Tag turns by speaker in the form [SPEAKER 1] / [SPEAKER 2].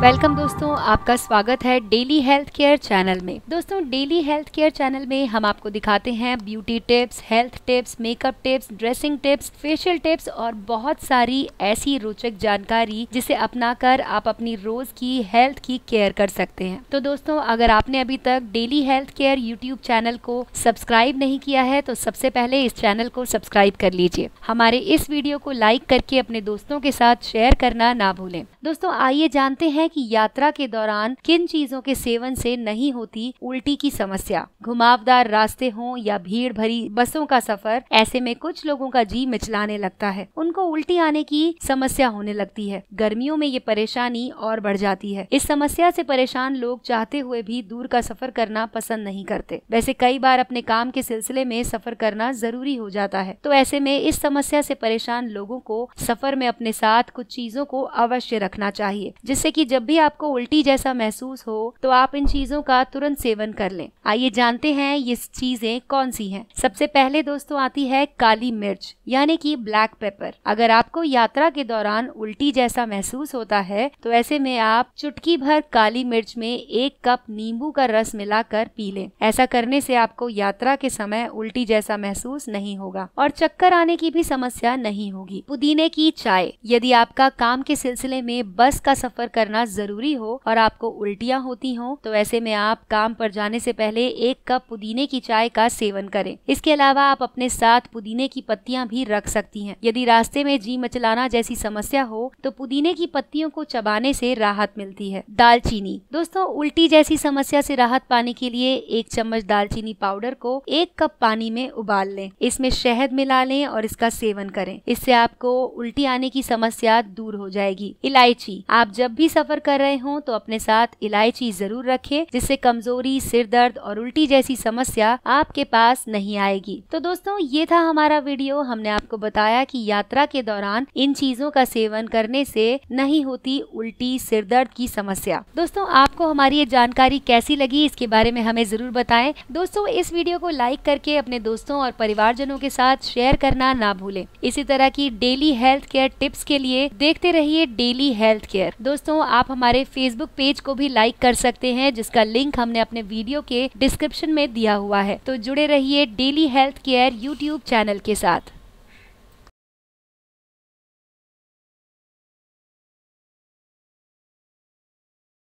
[SPEAKER 1] welcome दोस्तों आपका स्वागत है डेली हेल्थ केयर चैनल में दोस्तों डेली हेल्थ केयर चैनल में हम आपको दिखाते हैं beauty tips health tips makeup tips dressing tips facial tips और बहुत सारी ऐसी रोचक जानकारी जिसे अपनाकर आप अपनी रोज की हेल्थ की केयर कर सकते हैं तो दोस्तों अगर आपने अभी तक daily health care YouTube channel को सब्सक्राइब नहीं किया है तो सबसे पहले इस चैनल को सब्सक्राइब कर लीजिए हमारे इस वीडियो को लाइक करके अपने दोस्तों के साथ शेयर करना ना भूलें दोस्तों आइए जानते हैं कि यात्रा के दौरान किन चीजों के सेवन से नहीं होती उल्टी की समस्या घुमावदार रास्ते हों या भीड़ भरी बसों का सफर ऐसे में कुछ लोगों का जी मिचलाने लगता है उनको उल्टी आने की समस्या होने लगती है गर्मियों में ये परेशानी और बढ़ जाती है इस समस्या से परेशान लोग चाहते हुए भी दूर का सफर करना पसंद नहीं करते वैसे कई बार अपने काम के सिलसिले में सफर करना जरूरी हो जाता है तो ऐसे में इस समस्या से परेशान लोगों को सफर में अपने साथ कुछ चीजों को अवश्य रखना चाहिए जिससे कि जब जब भी आपको उल्टी जैसा महसूस हो तो आप इन चीजों का तुरंत सेवन कर लें आइए जानते हैं ये चीजें कौन सी हैं सबसे पहले दोस्तों आती है काली मिर्च यानी कि ब्लैक पेपर अगर आपको यात्रा के दौरान उल्टी जैसा महसूस होता है तो ऐसे में आप चुटकी भर काली मिर्च में एक कप नींबू का रस मिलाकर पी लें ऐसा करने से आपको यात्रा के समय उल्टी जैसा महसूस नहीं होगा और चक्कर आने की भी समस्या नहीं होगी पुदीने की चाय यदि आपका काम के सिलसिले में बस का सफर करना ज़रूरी हो और आपको उल्टियाँ होती हो तो ऐसे में आप काम पर जाने से पहले एक कप पुदीने की चाय का सेवन करें इसके अलावा आप अपने साथ पुदीने की पत्तियां भी रख सकती हैं यदि रास्ते में जी मचलाना जैसी समस्या हो तो पुदीने की पत्तियों को चबाने से राहत मिलती है दालचीनी दोस्तों उल्टी जैसी समस्या से राहत पाने के लिए एक चम्मच दालचीनी पाउडर को एक कप पानी में उबाल लें इसमें शहद मिला लें और इसका सेवन करें इससे आपको उल्टी आने की समस्या दूर हो जाएगी इलायची आप जब भी सफर कर रहे हों तो अपने साथ इलायची जरूर रखें जिससे कमजोरी सिर दर्द और उल्टी जैसी समस्या आपके पास नहीं आएगी तो दोस्तों ये था हमारा वीडियो हमने आपको बताया कि यात्रा के दौरान इन चीजों का सेवन करने से नहीं होती उल्टी सिर दर्द की समस्या दोस्तों आपको हमारी ये जानकारी कैसी लगी इसके बारे में हमें जरूर बताए दोस्तों इस वीडियो को लाइक करके अपने दोस्तों और परिवारजनों के साथ शेयर करना ना भूले इसी तरह की डेली हेल्थ केयर टिप्स के लिए देखते रहिए डेली हेल्थ केयर दोस्तों आप हमारे फेसबुक पेज को भी लाइक कर सकते हैं जिसका लिंक हमने अपने वीडियो के डिस्क्रिप्शन में दिया हुआ है तो जुड़े रहिए daily health care YouTube channel के साथ